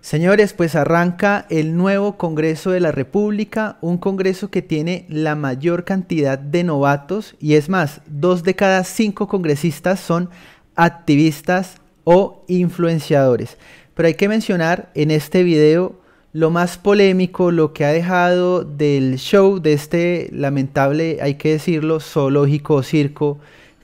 Señores, pues arranca el nuevo Congreso de la República, un Congreso que tiene la mayor cantidad de novatos y es más, dos de cada cinco congresistas son activistas o influenciadores. Pero hay que mencionar en este video lo más polémico, lo que ha dejado del show de este lamentable, hay que decirlo, zoológico circo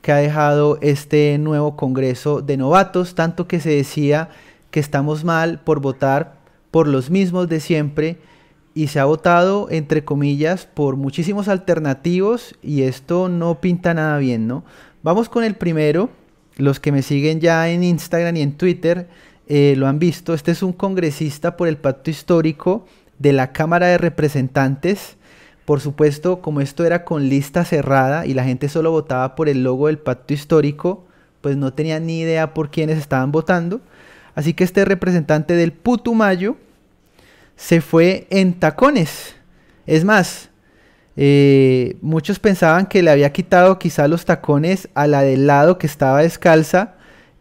que ha dejado este nuevo Congreso de Novatos, tanto que se decía que estamos mal por votar por los mismos de siempre y se ha votado, entre comillas, por muchísimos alternativos y esto no pinta nada bien, ¿no? Vamos con el primero, los que me siguen ya en Instagram y en Twitter eh, lo han visto, este es un congresista por el pacto histórico de la Cámara de Representantes, por supuesto, como esto era con lista cerrada y la gente solo votaba por el logo del pacto histórico, pues no tenía ni idea por quiénes estaban votando. Así que este representante del Putumayo se fue en tacones. Es más, eh, muchos pensaban que le había quitado quizá los tacones a la del lado que estaba descalza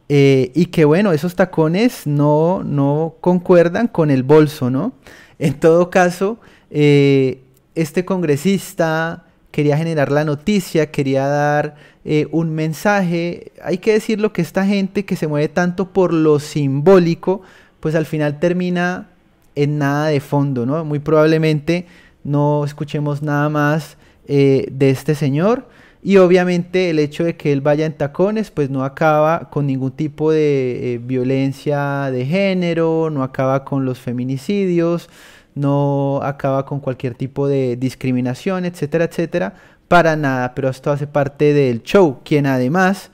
eh, y que bueno, esos tacones no, no concuerdan con el bolso, ¿no? En todo caso, eh, este congresista quería generar la noticia, quería dar eh, un mensaje. Hay que decirlo que esta gente que se mueve tanto por lo simbólico, pues al final termina en nada de fondo, ¿no? Muy probablemente no escuchemos nada más eh, de este señor. Y obviamente el hecho de que él vaya en tacones, pues no acaba con ningún tipo de eh, violencia de género, no acaba con los feminicidios, no acaba con cualquier tipo de discriminación, etcétera, etcétera, para nada, pero esto hace parte del show, quien además,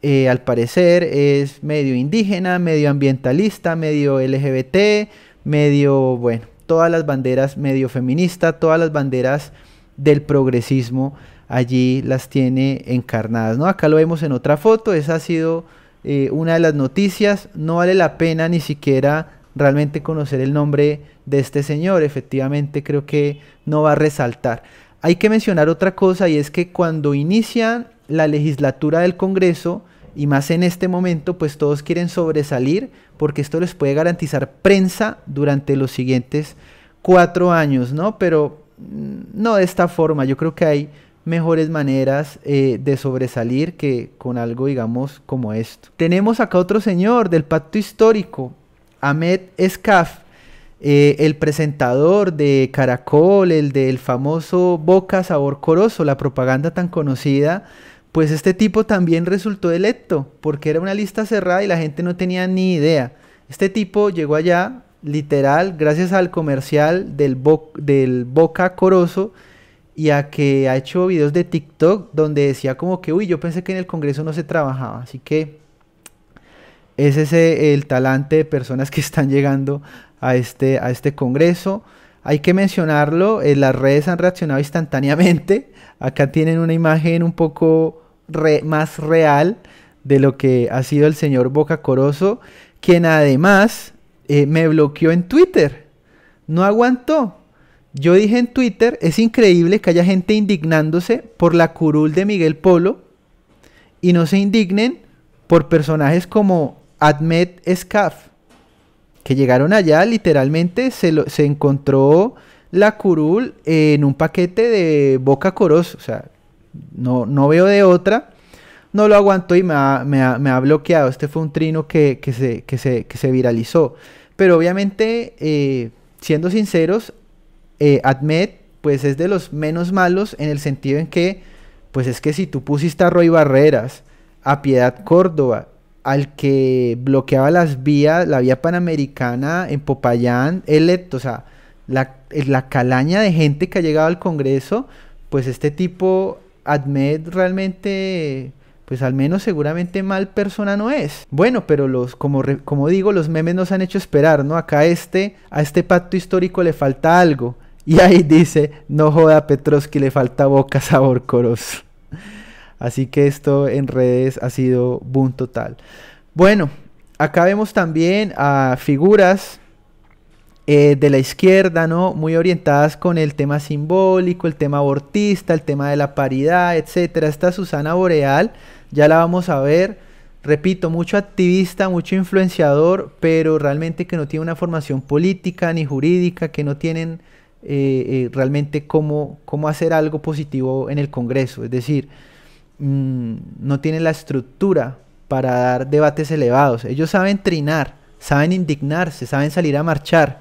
eh, al parecer, es medio indígena, medio ambientalista, medio LGBT, medio, bueno, todas las banderas medio feminista, todas las banderas del progresismo allí las tiene encarnadas, ¿no? Acá lo vemos en otra foto, esa ha sido eh, una de las noticias, no vale la pena ni siquiera realmente conocer el nombre de este señor. Efectivamente creo que no va a resaltar. Hay que mencionar otra cosa y es que cuando inicia la legislatura del Congreso, y más en este momento, pues todos quieren sobresalir porque esto les puede garantizar prensa durante los siguientes cuatro años, ¿no? Pero mm, no de esta forma, yo creo que hay mejores maneras eh, de sobresalir que con algo, digamos, como esto. Tenemos acá otro señor del pacto histórico, Ahmed Escaf, eh, el presentador de Caracol, el del famoso Boca Sabor coroso, la propaganda tan conocida, pues este tipo también resultó electo, porque era una lista cerrada y la gente no tenía ni idea. Este tipo llegó allá, literal, gracias al comercial del, del Boca coroso, y a que ha hecho videos de TikTok donde decía como que, uy, yo pensé que en el Congreso no se trabajaba, así que es el talante de personas que están llegando a este, a este congreso. Hay que mencionarlo, eh, las redes han reaccionado instantáneamente. Acá tienen una imagen un poco más real de lo que ha sido el señor Boca Coroso, quien además eh, me bloqueó en Twitter. No aguantó. Yo dije en Twitter, es increíble que haya gente indignándose por la curul de Miguel Polo y no se indignen por personajes como Admet Scaf, que llegaron allá, literalmente se, se encontró la curul en un paquete de boca Coros, o sea, no, no veo de otra. No lo aguanto y me ha, bloqueado. Este fue un trino que, se, se, viralizó. Pero obviamente, eh, siendo sinceros, eh, Admet, pues es de los menos malos en el sentido en que, pues es que si tú pusiste a Roy Barreras, a Piedad Córdoba al que bloqueaba las vías, la vía panamericana en Popayán, él, e o sea, eh, la, calaña de gente que ha llegado al Congreso, pues este tipo, admet realmente, pues al menos seguramente mal persona no es. Bueno, pero los, como, como digo, los memes nos han hecho esperar, ¿no? Acá este, a este pacto histórico le falta algo. Y ahí dice, no joda Petrovsky, le falta boca sabor coroso. Así que esto en redes ha sido boom total. Bueno, acá vemos también a figuras eh, de la izquierda, ¿no? Muy orientadas con el tema simbólico, el tema abortista, el tema de la paridad, etcétera. Esta Susana Boreal, ya la vamos a ver. Repito, mucho activista, mucho influenciador, pero realmente que no tiene una formación política ni jurídica, que no tienen eh, eh, realmente cómo, cómo hacer algo positivo en el Congreso. Es decir, Mm, no tienen la estructura para dar debates elevados. Ellos saben trinar, saben indignarse, saben salir a marchar,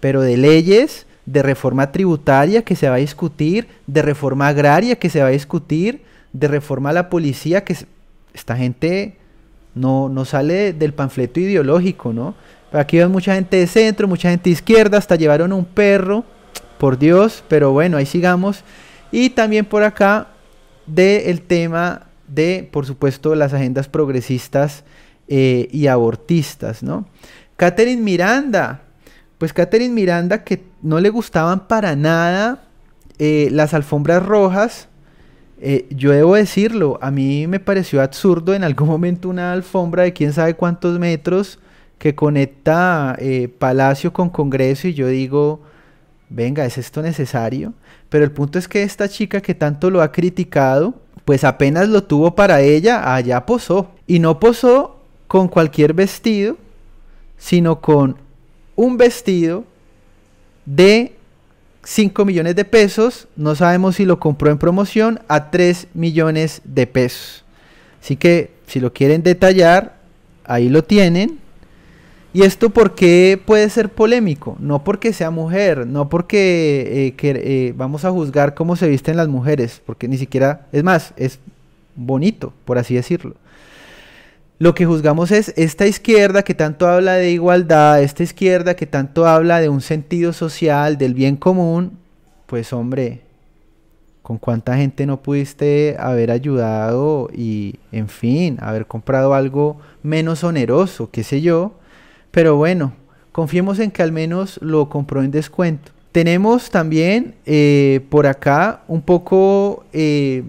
pero de leyes, de reforma tributaria que se va a discutir, de reforma agraria que se va a discutir, de reforma a la policía que esta gente no, no sale del panfleto ideológico, ¿no? Aquí hay mucha gente de centro, mucha gente de izquierda, hasta llevaron un perro, por Dios, pero bueno, ahí sigamos. Y también por acá del tema de, por supuesto, las agendas progresistas eh, y abortistas, ¿no? Catherine Miranda, pues Catherine Miranda que no le gustaban para nada eh, las alfombras rojas, eh, yo debo decirlo, a mí me pareció absurdo en algún momento una alfombra de quién sabe cuántos metros que conecta Palacio con Congreso y yo digo, venga, ¿es esto necesario? Pero el punto es que esta chica que tanto lo ha criticado, pues apenas lo tuvo para ella, allá posó. Y no posó con cualquier vestido, sino con un vestido de 5 millones de pesos, no sabemos si lo compró en promoción, a 3 millones de pesos. Así que si lo quieren detallar, ahí lo tienen. ¿Y esto por qué puede ser polémico? No porque sea mujer, no porque eh, que, eh, vamos a juzgar cómo se visten las mujeres, porque ni siquiera, es más, es bonito, por así decirlo. Lo que juzgamos es esta izquierda que tanto habla de igualdad, esta izquierda que tanto habla de un sentido social, del bien común, pues hombre, con cuánta gente no pudiste haber ayudado y, en fin, haber comprado algo menos oneroso, qué sé yo, pero bueno, confiemos en que al menos lo compró en descuento. Tenemos también eh, por acá un poco eh,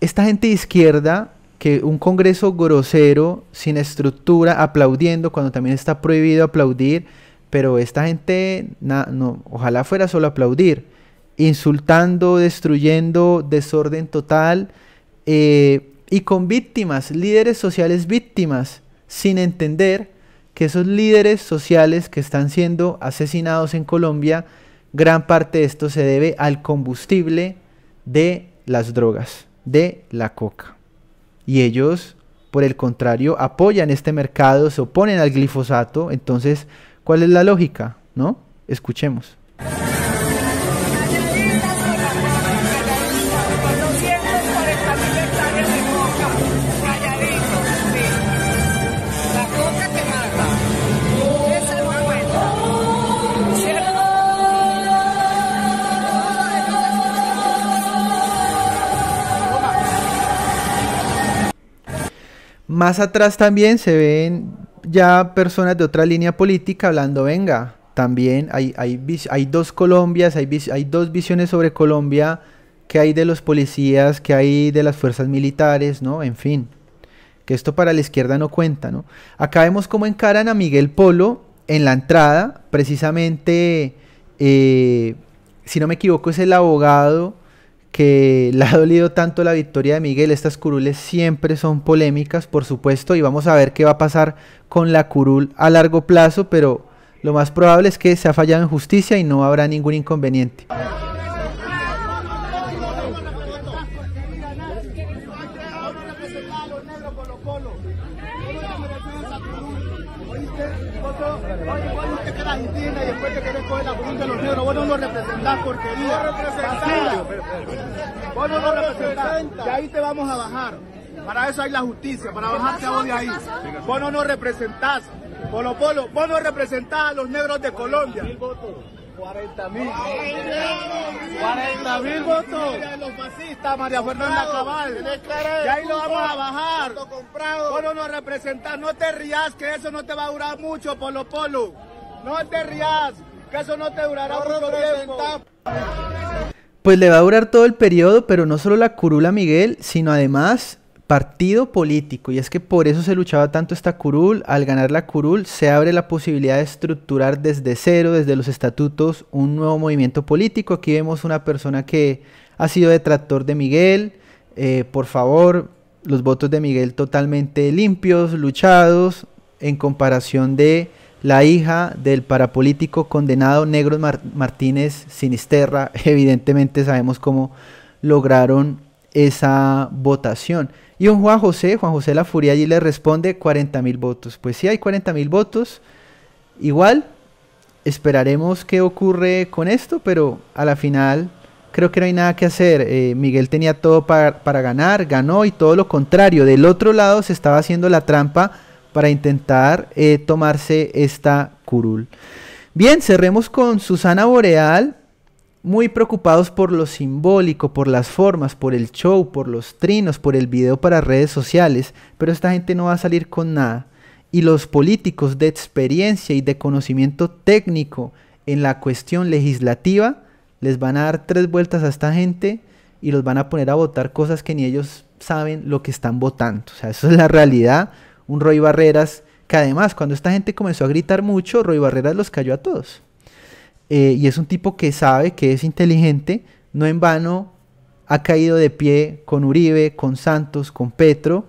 esta gente de izquierda que un congreso grosero, sin estructura, aplaudiendo cuando también está prohibido aplaudir, pero esta gente, ojalá fuera solo aplaudir, insultando, destruyendo, desorden total, eh, y con víctimas, líderes sociales víctimas, sin entender que esos líderes sociales que están siendo asesinados en Colombia, gran parte de esto se debe al combustible de las drogas, de la coca. Y ellos, por el contrario, apoyan este mercado, se oponen al glifosato. Entonces, ¿cuál es la lógica? ¿No? Escuchemos. más atrás también se ven ya personas de otra línea política hablando, venga, también hay, hay, dos Colombias, hay, hay dos visiones sobre Colombia, que hay de los policías, que hay de las fuerzas militares, ¿no? En fin, que esto para la izquierda no cuenta, ¿no? Acá vemos cómo encaran a Miguel Polo en la entrada, precisamente, eh, si no me equivoco, es el abogado que le ha dolido tanto la victoria de Miguel. Estas curules siempre son polémicas, por supuesto, y vamos a ver qué va a pasar con la curul a largo plazo, pero lo más probable es que se ha fallado en justicia y no habrá ningún inconveniente. vamos a bajar. Para eso hay la justicia, para bajarse a de ahí. Vos no nos representás. Polo Polo, vos no representás a los negros de Colombia. 40 mil. 40 mil votos. De los fascistas, María Fernanda Cabal. Y ahí lo vamos a bajar. Vos no nos representás, No te rías que eso no te va a durar mucho, Polo Polo. No te rías que eso no te durará mucho tiempo. Pues le va a durar todo el periodo, pero no solo la curula Miguel, sino además partido político. Y es que por eso se luchaba tanto esta curul. Al ganar la curul se abre la posibilidad de estructurar desde cero, desde los estatutos, un nuevo movimiento político. Aquí vemos una persona que ha sido detractor de Miguel. Eh, por favor, los votos de Miguel totalmente limpios, luchados, en comparación de la hija del parapolítico condenado Negros Martínez Sinisterra. Evidentemente sabemos cómo lograron esa votación. Y un Juan José, Juan José La Furia allí le responde 40 mil votos. Pues sí, hay 40 mil votos. Igual, esperaremos qué ocurre con esto, pero a la final creo que no hay nada que hacer. Eh, Miguel tenía todo para, para ganar, ganó y todo lo contrario. Del otro lado se estaba haciendo la trampa para intentar eh, tomarse esta curul. Bien, cerremos con Susana Boreal, muy preocupados por lo simbólico, por las formas, por el show, por los trinos, por el video para redes sociales, pero esta gente no va a salir con nada. Y los políticos de experiencia y de conocimiento técnico en la cuestión legislativa les van a dar tres vueltas a esta gente y los van a poner a votar cosas que ni ellos saben lo que están votando. O sea, eso es la realidad un Roy Barreras, que además cuando esta gente comenzó a gritar mucho, Roy Barreras los cayó a todos. Eh, y es un tipo que sabe, que es inteligente, no en vano ha caído de pie con Uribe, con Santos, con Petro,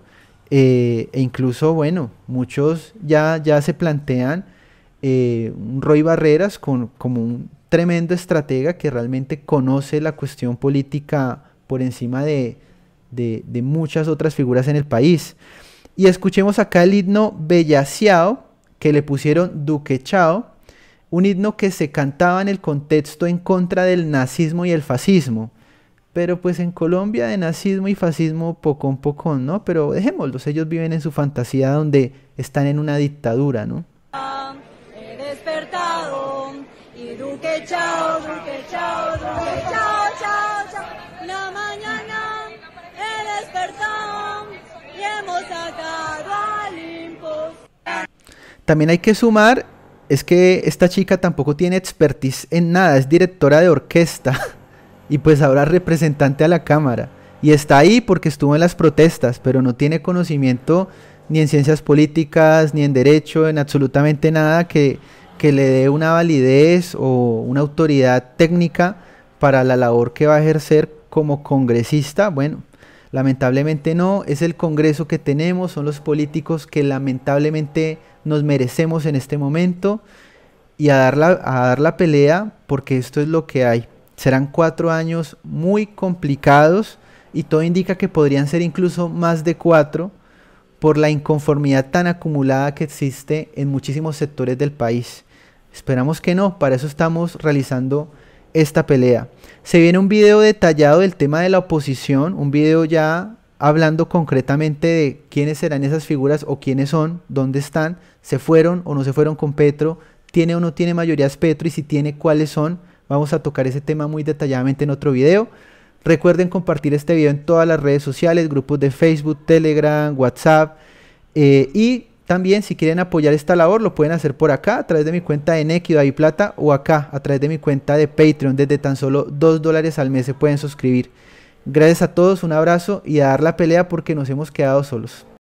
eh, e incluso, bueno, muchos ya, ya se plantean eh, un Roy Barreras como un tremendo estratega que realmente conoce la cuestión política por encima de, de muchas otras figuras en el país. Y escuchemos acá el himno Bellaciao, que le pusieron Duque Chao, un himno que se cantaba en el contexto en contra del nazismo y el fascismo. Pero pues en Colombia de nazismo y fascismo poco a poco, ¿no? Pero dejémoslos, ellos viven en su fantasía donde están en una dictadura, ¿no? He despertado y Duque Chao, Duque Chao, Duque Chao, Chao, Chao. La mañana despertado. También hay que sumar, es que esta chica tampoco tiene expertise en nada, es directora de orquesta y pues ahora representante a la Cámara. Y está ahí porque estuvo en las protestas, pero no tiene conocimiento ni en ciencias políticas, ni en derecho, en absolutamente nada que, que le dé una validez o una autoridad técnica para la labor que va a ejercer como congresista. Bueno, Lamentablemente no, es el Congreso que tenemos, son los políticos que lamentablemente nos merecemos en este momento y a dar la, a dar la pelea porque esto es lo que hay. Serán cuatro años muy complicados y todo indica que podrían ser incluso más de cuatro por la inconformidad tan acumulada que existe en muchísimos sectores del país. Esperamos que no, para eso estamos realizando esta pelea. Se viene un video detallado del tema de la oposición, un video ya hablando concretamente de quiénes serán esas figuras o quiénes son, dónde están, se fueron o no se fueron con Petro, tiene o no tiene mayorías Petro y si tiene cuáles son. Vamos a tocar ese tema muy detalladamente en otro video. Recuerden compartir este video en todas las redes sociales, grupos de Facebook, Telegram, WhatsApp eh, y también si quieren apoyar esta labor lo pueden hacer por acá a través de mi cuenta de Nequi y Plata o acá a través de mi cuenta de Patreon. Desde tan solo 2 dólares al mes se pueden suscribir. Gracias a todos, un abrazo y a dar la pelea porque nos hemos quedado solos.